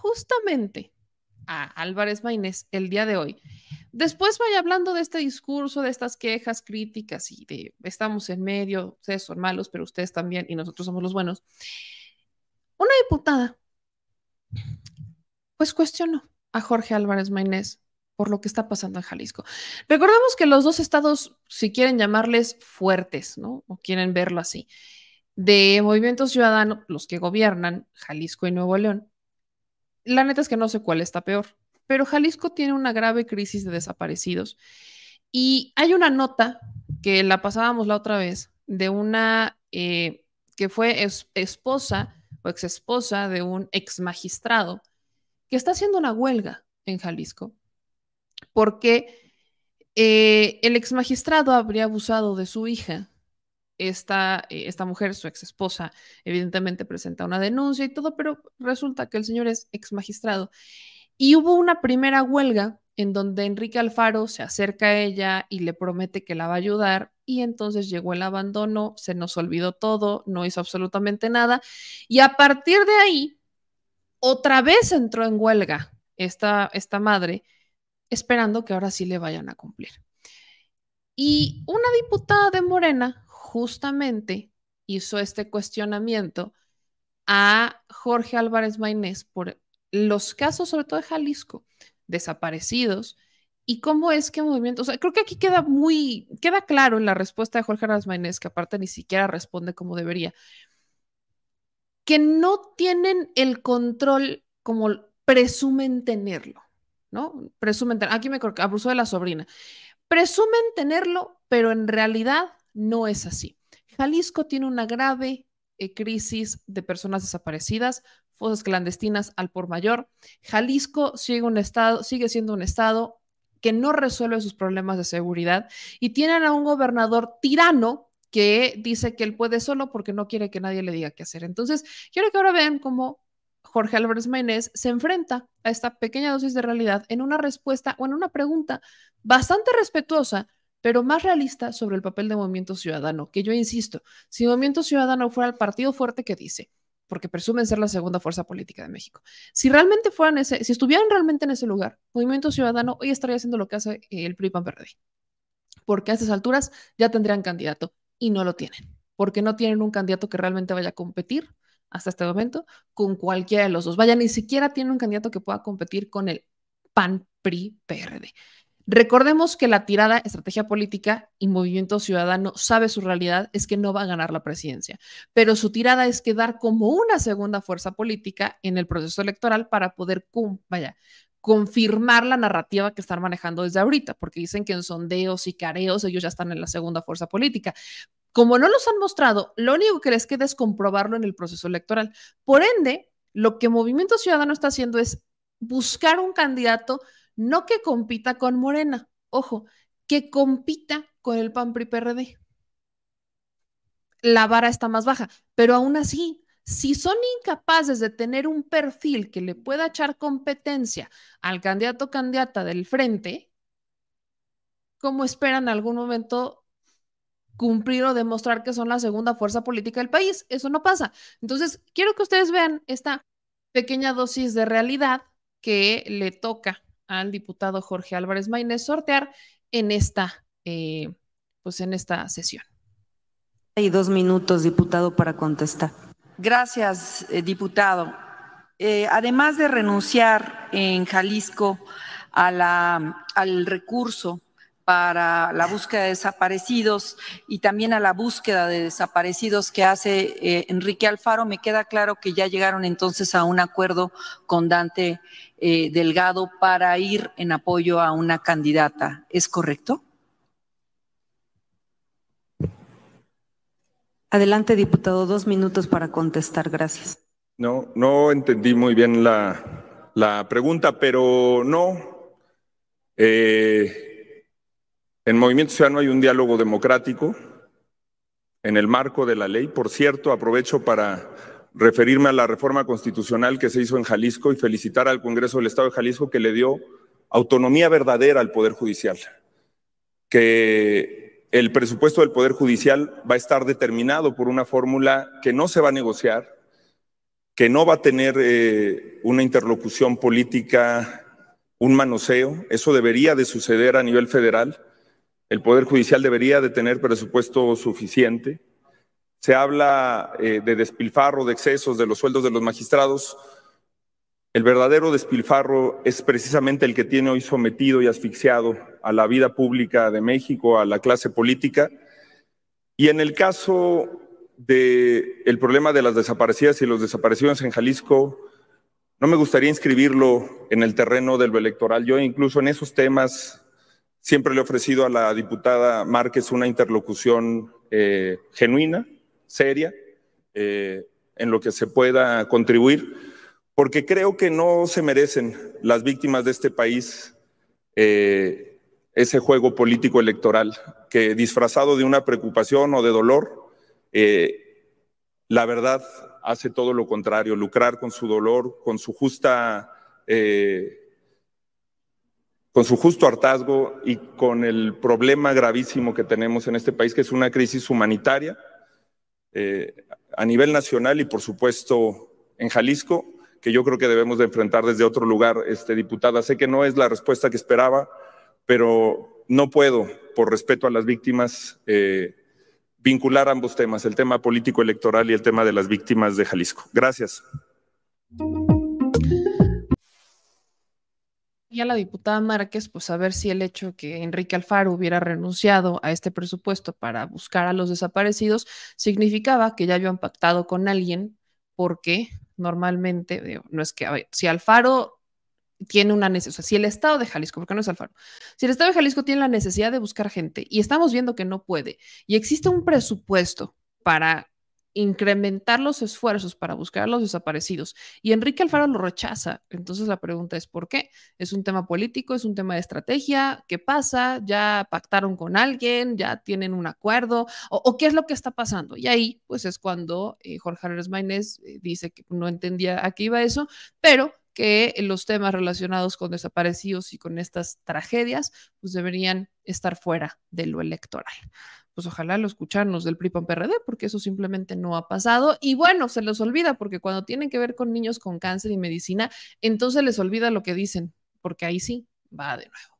justamente a Álvarez Maínez el día de hoy, después vaya hablando de este discurso, de estas quejas, críticas y de estamos en medio, ustedes son malos, pero ustedes también y nosotros somos los buenos, una diputada pues cuestionó a Jorge Álvarez Maínez por lo que está pasando en Jalisco. Recordemos que los dos estados, si quieren llamarles fuertes, ¿no? O quieren verlo así, de Movimiento Ciudadano, los que gobiernan Jalisco y Nuevo León, la neta es que no sé cuál está peor, pero Jalisco tiene una grave crisis de desaparecidos. Y hay una nota que la pasábamos la otra vez de una eh, que fue esposa o ex esposa de un ex magistrado que está haciendo una huelga en Jalisco porque eh, el ex magistrado habría abusado de su hija esta, eh, esta mujer, su ex esposa, evidentemente presenta una denuncia y todo, pero resulta que el señor es ex magistrado. Y hubo una primera huelga en donde Enrique Alfaro se acerca a ella y le promete que la va a ayudar y entonces llegó el abandono, se nos olvidó todo, no hizo absolutamente nada y a partir de ahí otra vez entró en huelga esta, esta madre esperando que ahora sí le vayan a cumplir. Y una diputada de Morena, justamente hizo este cuestionamiento a Jorge Álvarez Maynés por los casos, sobre todo de Jalisco, desaparecidos, y cómo es que movimiento, o sea, creo que aquí queda muy, queda claro en la respuesta de Jorge Álvarez Maynés, que aparte ni siquiera responde como debería, que no tienen el control como presumen tenerlo, ¿no? Presumen, tenerlo. aquí me abusó de la sobrina, presumen tenerlo, pero en realidad no es así. Jalisco tiene una grave eh, crisis de personas desaparecidas, fosas clandestinas al por mayor. Jalisco sigue, un estado, sigue siendo un estado que no resuelve sus problemas de seguridad y tienen a un gobernador tirano que dice que él puede solo porque no quiere que nadie le diga qué hacer. Entonces, quiero que ahora vean cómo Jorge Álvarez Maynés se enfrenta a esta pequeña dosis de realidad en una respuesta o en una pregunta bastante respetuosa pero más realista sobre el papel de Movimiento Ciudadano, que yo insisto, si Movimiento Ciudadano fuera el partido fuerte que dice, porque presumen ser la segunda fuerza política de México. Si realmente fueran ese, si estuvieran realmente en ese lugar, Movimiento Ciudadano hoy estaría haciendo lo que hace eh, el PRI PAN PRD. Porque a esas alturas ya tendrían candidato y no lo tienen, porque no tienen un candidato que realmente vaya a competir hasta este momento con cualquiera de los dos. Vaya, ni siquiera tienen un candidato que pueda competir con el PAN PRI PRD. Recordemos que la tirada Estrategia Política y Movimiento Ciudadano sabe su realidad es que no va a ganar la presidencia, pero su tirada es quedar como una segunda fuerza política en el proceso electoral para poder, vaya, confirmar la narrativa que están manejando desde ahorita, porque dicen que en sondeos y careos ellos ya están en la segunda fuerza política. Como no los han mostrado, lo único que les queda es comprobarlo en el proceso electoral. Por ende, lo que Movimiento Ciudadano está haciendo es buscar un candidato no que compita con Morena, ojo, que compita con el PAN PRI PRD. La vara está más baja, pero aún así, si son incapaces de tener un perfil que le pueda echar competencia al candidato o candidata del frente, ¿cómo esperan en algún momento cumplir o demostrar que son la segunda fuerza política del país? Eso no pasa. Entonces, quiero que ustedes vean esta pequeña dosis de realidad que le toca al diputado Jorge Álvarez Maínez sortear en esta, eh, pues en esta sesión. Hay dos minutos, diputado, para contestar. Gracias, eh, diputado. Eh, además de renunciar en Jalisco a la, al recurso para la búsqueda de desaparecidos y también a la búsqueda de desaparecidos que hace eh, Enrique Alfaro, me queda claro que ya llegaron entonces a un acuerdo con Dante eh, Delgado para ir en apoyo a una candidata. ¿Es correcto? Adelante, diputado, dos minutos para contestar. Gracias. No, no entendí muy bien la, pregunta, pero no. Eh, en Movimiento Ciudadano hay un diálogo democrático en el marco de la ley. Por cierto, aprovecho para referirme a la reforma constitucional que se hizo en Jalisco y felicitar al Congreso del Estado de Jalisco que le dio autonomía verdadera al Poder Judicial, que el presupuesto del Poder Judicial va a estar determinado por una fórmula que no se va a negociar, que no va a tener eh, una interlocución política, un manoseo, eso debería de suceder a nivel federal el Poder Judicial debería de tener presupuesto suficiente. Se habla eh, de despilfarro, de excesos de los sueldos de los magistrados. El verdadero despilfarro es precisamente el que tiene hoy sometido y asfixiado a la vida pública de México, a la clase política. Y en el caso del problema de las desaparecidas y los desaparecidos en Jalisco, no me gustaría inscribirlo en el terreno del electoral. Yo incluso en esos temas Siempre le he ofrecido a la diputada Márquez una interlocución eh, genuina, seria, eh, en lo que se pueda contribuir, porque creo que no se merecen las víctimas de este país eh, ese juego político electoral que disfrazado de una preocupación o de dolor, la verdad hace todo lo contrario, lucrar con su dolor, con su justa eh, con su justo hartazgo y con el problema gravísimo que tenemos en este país, que es una crisis humanitaria eh, a nivel nacional y por supuesto en Jalisco, que yo creo que debemos de enfrentar desde otro lugar, este, diputada. Sé que no es la respuesta que esperaba, pero no puedo, por respeto a las víctimas, eh, vincular ambos temas, el tema político electoral y el tema de las víctimas de Jalisco. Gracias. Y a la diputada Márquez, pues a ver si el hecho que Enrique Alfaro hubiera renunciado a este presupuesto para buscar a los desaparecidos significaba que ya habían pactado con alguien, porque normalmente, no es que, a ver, si Alfaro tiene una necesidad, si el Estado de Jalisco, porque no es Alfaro, si el Estado de Jalisco tiene la necesidad de buscar gente y estamos viendo que no puede y existe un presupuesto para incrementar los esfuerzos para buscar a los desaparecidos. Y Enrique Alfaro lo rechaza. Entonces la pregunta es, ¿por qué? ¿Es un tema político? ¿Es un tema de estrategia? ¿Qué pasa? ¿Ya pactaron con alguien? ¿Ya tienen un acuerdo? ¿O, qué es lo que está pasando? Y ahí, pues es cuando eh, Jorge Álvarez eh, dice que no entendía a qué iba eso, pero que los temas relacionados con desaparecidos y con estas tragedias, pues deberían estar fuera de lo electoral pues ojalá lo escucharnos del PRI PAN PRD, porque eso simplemente no ha pasado. Y bueno, se los olvida, porque cuando tienen que ver con niños con cáncer y medicina, entonces les olvida lo que dicen, porque ahí sí va de nuevo.